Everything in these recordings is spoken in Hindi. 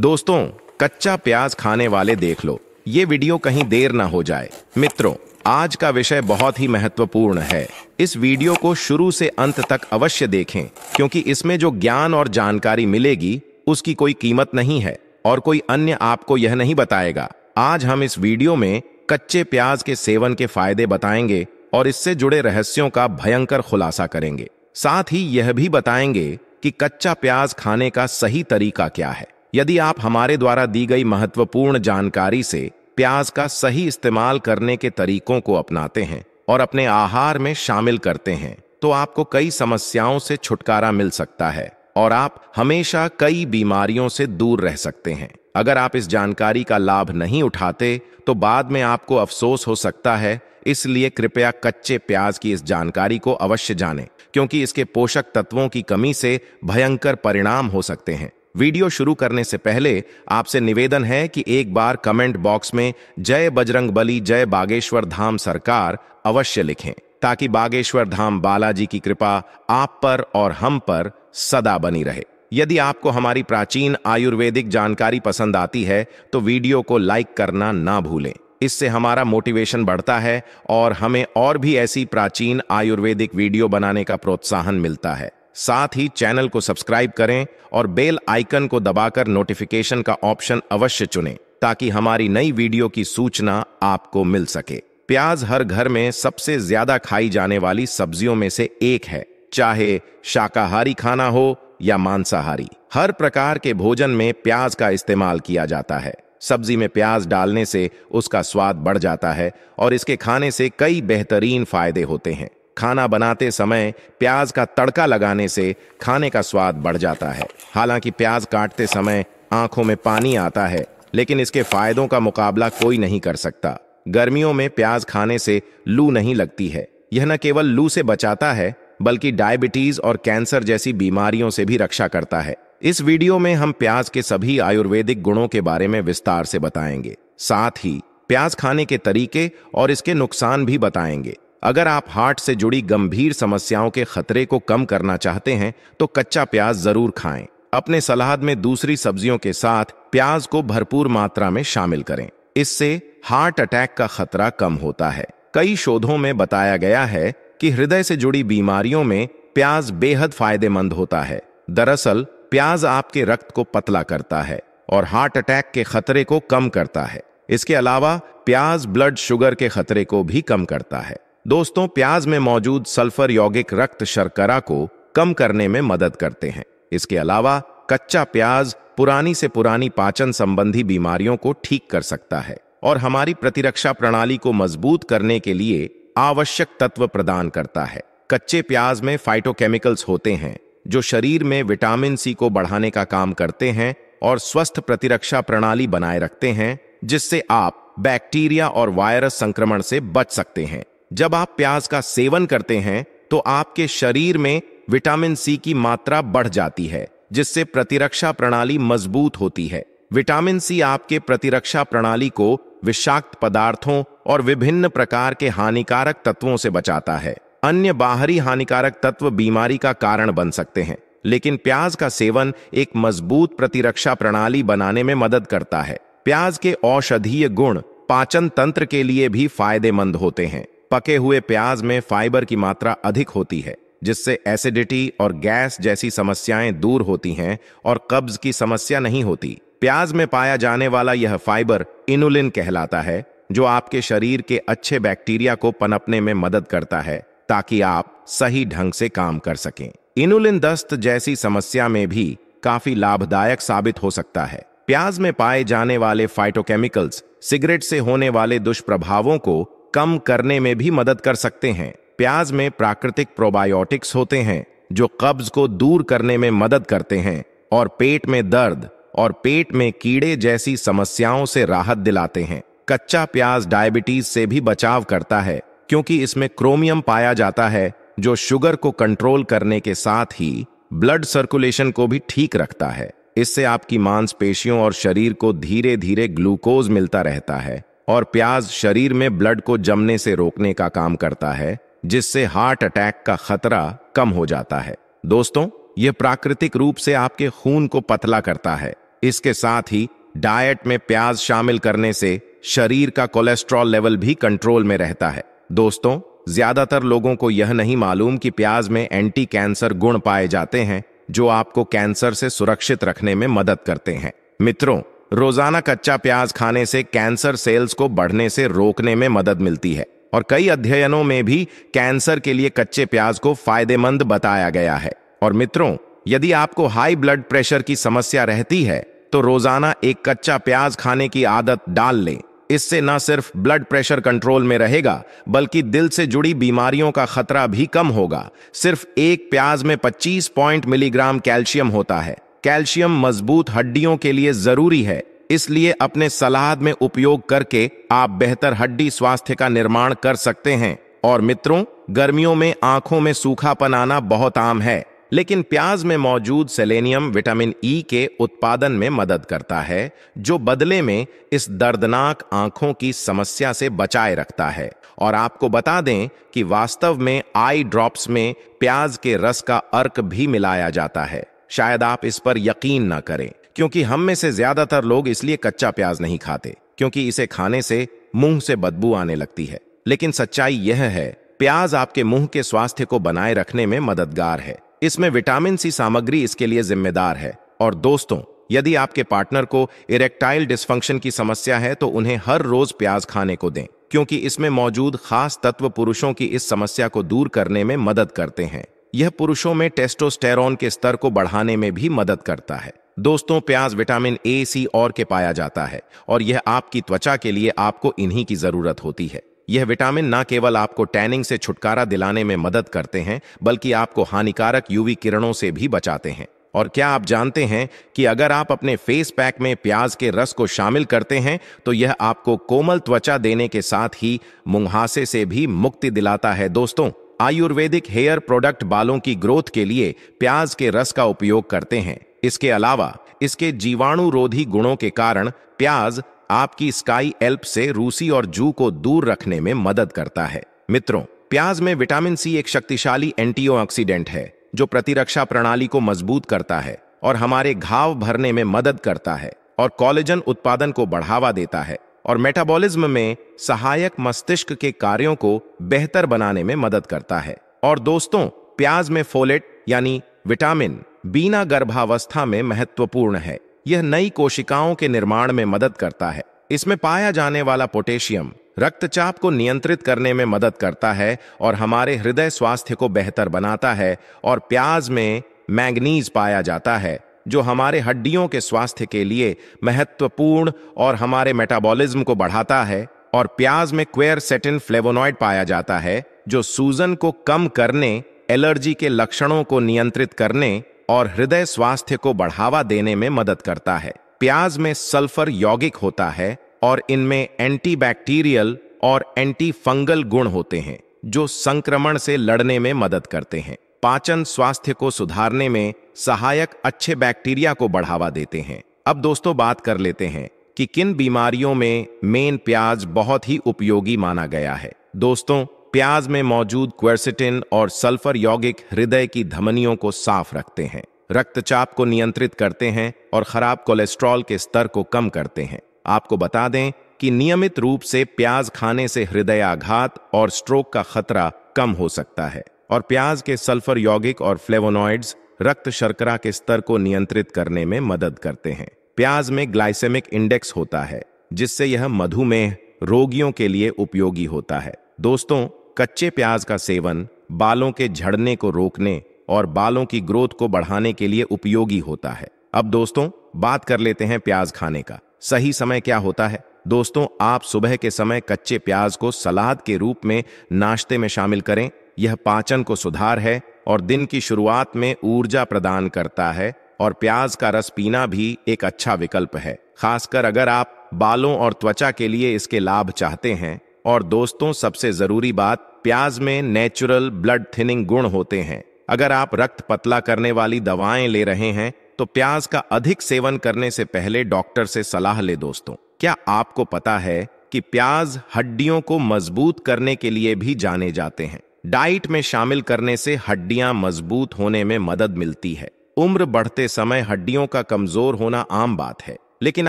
दोस्तों कच्चा प्याज खाने वाले देख लो ये वीडियो कहीं देर ना हो जाए मित्रों आज का विषय बहुत ही महत्वपूर्ण है इस वीडियो को शुरू से अंत तक अवश्य देखें क्योंकि इसमें जो ज्ञान और जानकारी मिलेगी उसकी कोई कीमत नहीं है और कोई अन्य आपको यह नहीं बताएगा आज हम इस वीडियो में कच्चे प्याज के सेवन के फायदे बताएंगे और इससे जुड़े रहस्यों का भयंकर खुलासा करेंगे साथ ही यह भी बताएंगे कि कच्चा प्याज खाने का सही तरीका क्या है यदि आप हमारे द्वारा दी गई महत्वपूर्ण जानकारी से प्याज का सही इस्तेमाल करने के तरीकों को अपनाते हैं और अपने आहार में शामिल करते हैं तो आपको कई समस्याओं से छुटकारा मिल सकता है और आप हमेशा कई बीमारियों से दूर रह सकते हैं अगर आप इस जानकारी का लाभ नहीं उठाते तो बाद में आपको अफसोस हो सकता है इसलिए कृपया कच्चे प्याज की इस जानकारी को अवश्य जानें क्योंकि इसके पोषक तत्वों की कमी से भयंकर परिणाम हो सकते हैं वीडियो शुरू करने से पहले आपसे निवेदन है कि एक बार कमेंट बॉक्स में जय बजरंग बली जय बागेश्वर धाम सरकार अवश्य लिखें ताकि बागेश्वर धाम बालाजी की कृपा आप पर और हम पर सदा बनी रहे यदि आपको हमारी प्राचीन आयुर्वेदिक जानकारी पसंद आती है तो वीडियो को लाइक करना ना भूलें इससे हमारा मोटिवेशन बढ़ता है और हमें और भी ऐसी प्राचीन आयुर्वेदिक वीडियो बनाने का प्रोत्साहन मिलता है साथ ही चैनल को सब्सक्राइब करें और बेल आइकन को दबाकर नोटिफिकेशन का ऑप्शन अवश्य चुनें ताकि हमारी नई वीडियो की सूचना आपको मिल सके प्याज हर घर में सबसे ज्यादा खाई जाने वाली सब्जियों में से एक है चाहे शाकाहारी खाना हो या मांसाहारी हर प्रकार के भोजन में प्याज का इस्तेमाल किया जाता है सब्जी में प्याज डालने से उसका स्वाद बढ़ जाता है और इसके खाने से कई बेहतरीन फायदे होते हैं खाना बनाते समय प्याज का तड़का लगाने से खाने का स्वाद बढ़ जाता है हालांकि प्याज काटते समय आंखों में पानी आता है लेकिन इसके फायदों का मुकाबला कोई नहीं कर सकता गर्मियों में प्याज खाने से लू नहीं लगती है यह न केवल लू से बचाता है बल्कि डायबिटीज और कैंसर जैसी बीमारियों से भी रक्षा करता है इस वीडियो में हम प्याज के सभी आयुर्वेदिक गुणों के बारे में विस्तार से बताएंगे साथ ही प्याज खाने के तरीके और इसके नुकसान भी बताएंगे अगर आप हार्ट से जुड़ी गंभीर समस्याओं के खतरे को कम करना चाहते हैं तो कच्चा प्याज जरूर खाएं अपने सलाद में दूसरी सब्जियों के साथ प्याज को भरपूर मात्रा में शामिल करें इससे हार्ट अटैक का खतरा कम होता है कई शोधों में बताया गया है कि हृदय से जुड़ी बीमारियों में प्याज बेहद फायदेमंद होता है दरअसल प्याज आपके रक्त को पतला करता है और हार्ट अटैक के खतरे को कम करता है इसके अलावा प्याज ब्लड शुगर के खतरे को भी कम करता है दोस्तों प्याज में मौजूद सल्फर यौगिक रक्त शर्करा को कम करने में मदद करते हैं इसके अलावा कच्चा प्याज पुरानी से पुरानी पाचन संबंधी बीमारियों को ठीक कर सकता है और हमारी प्रतिरक्षा प्रणाली को मजबूत करने के लिए आवश्यक तत्व प्रदान करता है कच्चे प्याज में फाइटोकेमिकल्स होते हैं जो शरीर में विटामिन सी को बढ़ाने का काम करते हैं और स्वस्थ प्रतिरक्षा प्रणाली बनाए रखते हैं जिससे आप बैक्टीरिया और वायरस संक्रमण से बच सकते हैं जब आप प्याज का सेवन करते हैं तो आपके शरीर में विटामिन सी की मात्रा बढ़ जाती है जिससे प्रतिरक्षा प्रणाली मजबूत होती है विटामिन सी आपके प्रतिरक्षा प्रणाली को विषाक्त पदार्थों और विभिन्न प्रकार के हानिकारक तत्वों से बचाता है अन्य बाहरी हानिकारक तत्व बीमारी का कारण बन सकते हैं लेकिन प्याज का सेवन एक मजबूत प्रतिरक्षा प्रणाली बनाने में मदद करता है प्याज के औषधीय गुण पाचन तंत्र के लिए भी फायदेमंद होते हैं पके हुए प्याज में फाइबर की मात्रा अधिक होती है जिससे एसिडिटी और गैस जैसी समस्याएं दूर होती हैं और कब्ज की समस्या नहीं होती प्याज में पाया जाने वाला यह फाइबर इनुलिन कहलाता है जो आपके शरीर के अच्छे बैक्टीरिया को पनपने में मदद करता है ताकि आप सही ढंग से काम कर सकें इनुलिन दस्त जैसी समस्या में भी काफी लाभदायक साबित हो सकता है प्याज में पाए जाने वाले फाइटोकेमिकल्स सिगरेट से होने वाले दुष्प्रभावों को कम करने में भी मदद कर सकते हैं प्याज में प्राकृतिक प्रोबायोटिक्स होते हैं जो कब्ज को दूर करने में मदद करते हैं और पेट में दर्द और पेट में कीड़े जैसी समस्याओं से राहत दिलाते हैं कच्चा प्याज डायबिटीज से भी बचाव करता है क्योंकि इसमें क्रोमियम पाया जाता है जो शुगर को कंट्रोल करने के साथ ही ब्लड सर्कुलेशन को भी ठीक रखता है इससे आपकी मांसपेशियों और शरीर को धीरे धीरे ग्लूकोज मिलता रहता है और प्याज शरीर में ब्लड को जमने से रोकने का काम करता है जिससे हार्ट अटैक का खतरा कम हो जाता है दोस्तों यह प्राकृतिक रूप से आपके खून को पतला करता है इसके साथ ही डाइट में प्याज शामिल करने से शरीर का कोलेस्ट्रॉल लेवल भी कंट्रोल में रहता है दोस्तों ज्यादातर लोगों को यह नहीं मालूम कि प्याज में एंटी कैंसर गुण पाए जाते हैं जो आपको कैंसर से सुरक्षित रखने में मदद करते हैं मित्रों रोजाना कच्चा प्याज खाने से कैंसर सेल्स को बढ़ने से रोकने में मदद मिलती है और कई अध्ययनों में भी कैंसर के लिए कच्चे प्याज को फायदेमंद बताया गया है और मित्रों यदि आपको हाई ब्लड प्रेशर की समस्या रहती है तो रोजाना एक कच्चा प्याज खाने की आदत डाल लें इससे न सिर्फ ब्लड प्रेशर कंट्रोल में रहेगा बल्कि दिल से जुड़ी बीमारियों का खतरा भी कम होगा सिर्फ एक प्याज में 25 पॉइंट मिलीग्राम कैल्शियम होता है कैल्शियम मजबूत हड्डियों के लिए जरूरी है इसलिए अपने सलाद में उपयोग करके आप बेहतर हड्डी स्वास्थ्य का निर्माण कर सकते हैं और मित्रों गर्मियों में आंखों में सूखापन आना बहुत आम है लेकिन प्याज में मौजूद सेलेनियम विटामिन ई के उत्पादन में मदद करता है जो बदले में इस दर्दनाक आंखों की समस्या से बचाए रखता है और आपको बता दें कि वास्तव में आई ड्रॉप्स में प्याज के रस का अर्क भी मिलाया जाता है शायद आप इस पर यकीन ना करें क्योंकि हम में से ज्यादातर लोग इसलिए कच्चा प्याज नहीं खाते क्योंकि इसे खाने से मुंह से बदबू आने लगती है लेकिन सच्चाई यह है प्याज आपके मुंह के स्वास्थ्य को बनाए रखने में मददगार है इसमें विटामिन सी सामग्री इसके लिए जिम्मेदार है और दोस्तों यदि आपके पार्टनर को इरेक्टाइल डिस्फंक्शन की समस्या है तो उन्हें हर रोज प्याज खाने को दें क्योंकि इसमें मौजूद खास तत्व पुरुषों की इस समस्या को दूर करने में मदद करते हैं यह पुरुषों में टेस्टोस्टेरोन के स्तर को बढ़ाने में भी मदद करता है दोस्तों प्याज विटामिन ए सी और के पाया जाता है और यह आपकी त्वचा के लिए आपको इन्हीं की जरूरत होती है यह विटामिन न केवल आपको टैनिंग से छुटकारा दिलाने में मदद करते हैं बल्कि आपको हानिकारक यूवी किरणों से भी बचाते हैं और क्या आप जानते हैं कि अगर आप अपने फेस पैक में प्याज के रस को शामिल करते हैं तो यह आपको कोमल त्वचा देने के साथ ही मुंहासे से भी मुक्ति दिलाता है दोस्तों आयुर्वेदिक हेयर प्रोडक्ट बालों की ग्रोथ के लिए प्याज के रस का उपयोग करते हैं इसके अलावा इसके जीवाणु रोधी गुणों के कारण प्याज आपकी स्काई एल्प से रूसी और जू को दूर रखने में मदद करता है मित्रों प्याज में विटामिन सी एक शक्तिशाली एंटीऑक्सीडेंट है जो प्रतिरक्षा प्रणाली को मजबूत करता है और हमारे घाव भरने में मदद करता है और कॉलेजन उत्पादन को बढ़ावा देता है और मेटाबॉलिज्म में सहायक मस्तिष्क के कार्यों को बेहतर बनाने में मदद करता है और दोस्तों प्याज में फोलेट यानी विटामिन बीना गर्भावस्था में महत्वपूर्ण है यह नई कोशिकाओं के निर्माण में मदद करता है इसमें पाया जाने वाला पोटेशियम रक्तचाप को नियंत्रित करने में मदद करता है और हमारे हृदय स्वास्थ्य को बेहतर बनाता है और प्याज में मैंगनीज पाया जाता है जो हमारे हड्डियों के स्वास्थ्य के लिए महत्वपूर्ण और हमारे मेटाबॉलिज्म को बढ़ाता है और प्याज में क्वेर सेटिन फ्लेवोनॉइड पाया जाता है जो सूजन को कम करने एलर्जी के लक्षणों को नियंत्रित करने और हृदय स्वास्थ्य को बढ़ावा देने में मदद करता है प्याज में सल्फर यौगिक होता है और इनमें एंटीबैक्टीरियल और एंटी फंगल गुण होते हैं जो संक्रमण से लड़ने में मदद करते हैं पाचन स्वास्थ्य को सुधारने में सहायक अच्छे बैक्टीरिया को बढ़ावा देते हैं अब दोस्तों बात कर लेते हैं कि किन बीमारियों में मेन प्याज बहुत ही उपयोगी माना गया है दोस्तों प्याज में मौजूद क्वेरसिटिन और सल्फर यौगिक हृदय की धमनियों को साफ रखते हैं रक्तचाप को नियंत्रित करते हैं और खराब कोलेस्ट्रॉल के स्तर को कम करते हैं आपको बता दें कि नियमित रूप से प्याज खाने से हृदय आघात और स्ट्रोक का खतरा कम हो सकता है और प्याज के सल्फर यौगिक और फ्लेवोनॉइड्स रक्त शर्करा के स्तर को नियंत्रित करने में मदद करते हैं प्याज में ग्लाइसेमिक इंडेक्स होता है जिससे यह मधुमेह रोगियों के लिए उपयोगी होता है दोस्तों कच्चे प्याज का सेवन बालों के झड़ने को रोकने और बालों की ग्रोथ को बढ़ाने के लिए उपयोगी होता है अब दोस्तों बात कर लेते हैं प्याज खाने का सही समय क्या होता है दोस्तों आप सुबह के समय कच्चे प्याज को सलाद के रूप में नाश्ते में शामिल करें यह पाचन को सुधार है और दिन की शुरुआत में ऊर्जा प्रदान करता है और प्याज का रस पीना भी एक अच्छा विकल्प है खासकर अगर आप बालों और त्वचा के लिए इसके लाभ चाहते हैं और दोस्तों सबसे जरूरी बात प्याज में नेचुरल ब्लड थिनिंग गुण होते हैं अगर आप रक्त पतला करने वाली दवाएं ले रहे हैं तो प्याज का अधिक सेवन करने से पहले डॉक्टर से सलाह ले दोस्तों क्या आपको पता है कि प्याज हड्डियों को मजबूत करने के लिए भी जाने जाते हैं डाइट में शामिल करने से हड्डियां मजबूत होने में मदद मिलती है उम्र बढ़ते समय हड्डियों का कमजोर होना आम बात है लेकिन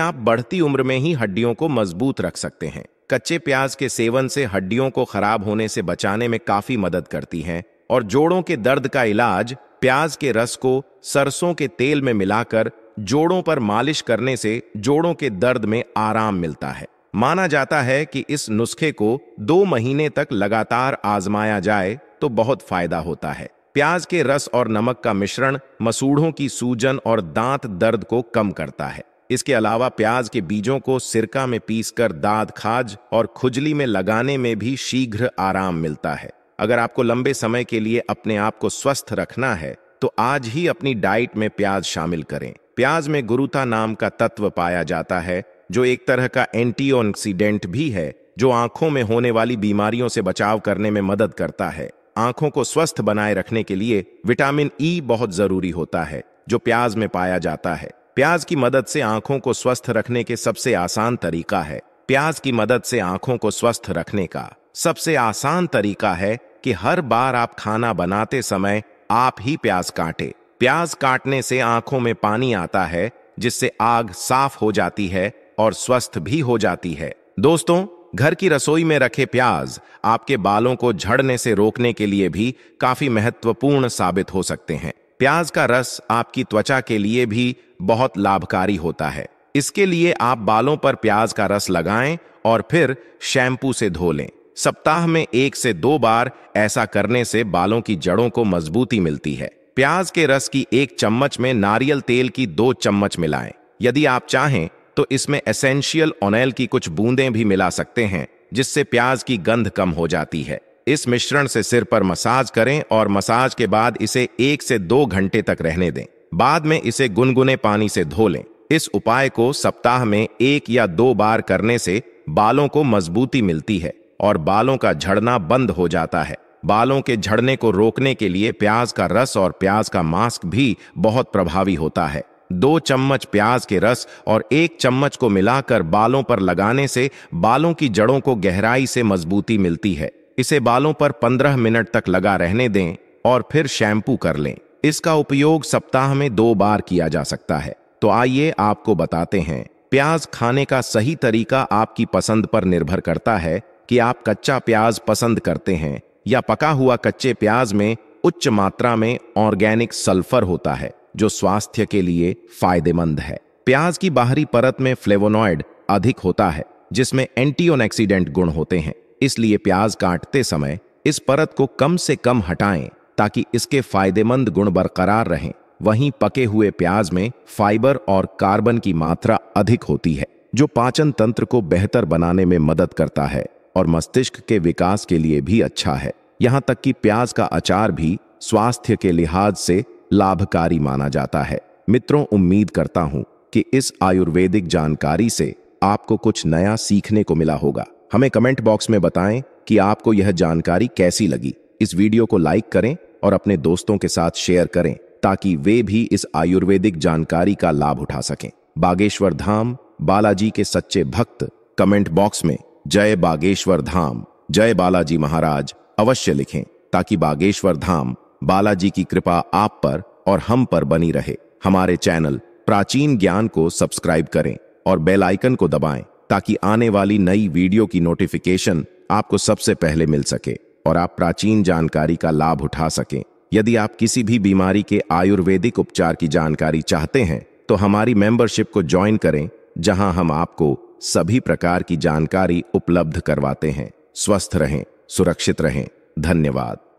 आप बढ़ती उम्र में ही हड्डियों को मजबूत रख सकते हैं कच्चे प्याज के सेवन से हड्डियों को खराब होने से बचाने में काफी मदद करती हैं और जोड़ों के दर्द का इलाज प्याज के रस को सरसों के तेल में मिलाकर जोड़ों पर मालिश करने से जोड़ों के दर्द में आराम मिलता है माना जाता है कि इस नुस्खे को दो महीने तक लगातार आजमाया जाए तो बहुत फायदा होता है प्याज के रस और नमक का मिश्रण मसूढ़ों की सूजन और दांत दर्द को कम करता है इसके अलावा प्याज के बीजों को सिरका में पीसकर दाद खाज और खुजली में लगाने में भी शीघ्र आराम मिलता है अगर आपको लंबे समय के लिए अपने आप को स्वस्थ रखना है तो आज ही अपनी डाइट में प्याज शामिल करें प्याज में गुरुता नाम का तत्व पाया जाता है जो एक तरह का एंटीऑक्सीडेंट भी है जो आंखों में होने वाली बीमारियों से बचाव करने में मदद करता है आंखों को स्वस्थ बनाए रखने के लिए विटामिन ई e बहुत जरूरी होता है जो प्याज में पाया जाता है प्याज की मदद से आंखों को स्वस्थ रखने के सबसे आसान तरीका है प्याज की मदद से आंखों को स्वस्थ रखने का सबसे आसान तरीका है कि हर बार आप खाना बनाते समय आप ही प्याज काटे प्याज काटने से आंखों में पानी आता है जिससे आग साफ हो जाती है और स्वस्थ भी हो जाती है दोस्तों घर की रसोई में रखे प्याज आपके बालों को झड़ने से रोकने के लिए भी काफी महत्वपूर्ण साबित हो सकते हैं प्याज का रस आपकी त्वचा के लिए भी बहुत लाभकारी होता है इसके लिए आप बालों पर प्याज का रस लगाएं और फिर शैम्पू से धो लें सप्ताह में एक से दो बार ऐसा करने से बालों की जड़ों को मजबूती मिलती है प्याज के रस की एक चम्मच में नारियल तेल की दो चम्मच मिलाएं यदि आप चाहें तो इसमें एसेंशियल ऑनैल की कुछ बूंदें भी मिला सकते हैं जिससे प्याज की गंध कम हो जाती है इस मिश्रण से सिर पर मसाज करें और मसाज के बाद इसे एक से दो घंटे तक रहने दें बाद में इसे गुनगुने पानी से धो लें इस उपाय को सप्ताह में एक या दो बार करने से बालों को मजबूती मिलती है और बालों का झड़ना बंद हो जाता है बालों के झड़ने को रोकने के लिए प्याज का रस और प्याज का मास्क भी बहुत प्रभावी होता है दो चम्मच प्याज के रस और एक चम्मच को मिलाकर बालों पर लगाने से बालों की जड़ों को गहराई से मजबूती मिलती है इसे बालों पर 15 मिनट तक लगा रहने दें और फिर शैम्पू कर लें इसका उपयोग सप्ताह में दो बार किया जा सकता है तो आइए आपको बताते हैं प्याज खाने का सही तरीका आपकी पसंद पर निर्भर करता है कि आप कच्चा प्याज पसंद करते हैं या पका हुआ कच्चे प्याज में उच्च मात्रा में ऑर्गेनिक सल्फर होता है जो स्वास्थ्य के लिए फायदेमंद है प्याज की बाहरी परत में फ्लेवोनॉइड अधिक होता है जिसमें एंटीओनेक्सीडेंट गुण होते हैं इसलिए प्याज काटते समय इस परत को कम से कम हटाएं ताकि इसके फायदेमंद गुण बरकरार रहें वहीं पके हुए प्याज में फाइबर और कार्बन की मात्रा अधिक होती है जो पाचन तंत्र को बेहतर बनाने में मदद करता है और मस्तिष्क के विकास के लिए भी अच्छा है यहाँ तक कि प्याज का अचार भी स्वास्थ्य के लिहाज से लाभकारी माना जाता है मित्रों उम्मीद करता हूं कि इस आयुर्वेदिक जानकारी से आपको कुछ नया सीखने को मिला होगा हमें कमेंट बॉक्स में बताएं कि आपको यह जानकारी कैसी लगी इस वीडियो को लाइक करें और अपने दोस्तों के साथ शेयर करें ताकि वे भी इस आयुर्वेदिक जानकारी का लाभ उठा सकें बागेश्वर धाम बालाजी के सच्चे भक्त कमेंट बॉक्स में जय बागेश्वर धाम जय बालाजी महाराज अवश्य लिखें ताकि बागेश्वर धाम बालाजी की कृपा आप पर और हम पर बनी रहे हमारे चैनल प्राचीन ज्ञान को सब्सक्राइब करें और बेल आइकन को दबाएं ताकि आने वाली नई वीडियो की नोटिफिकेशन आपको सबसे पहले मिल सके और आप प्राचीन जानकारी का लाभ उठा सकें यदि आप किसी भी बीमारी के आयुर्वेदिक उपचार की जानकारी चाहते हैं तो हमारी मेंबरशिप को ज्वाइन करें जहां हम आपको सभी प्रकार की जानकारी उपलब्ध करवाते हैं स्वस्थ रहें सुरक्षित रहें धन्यवाद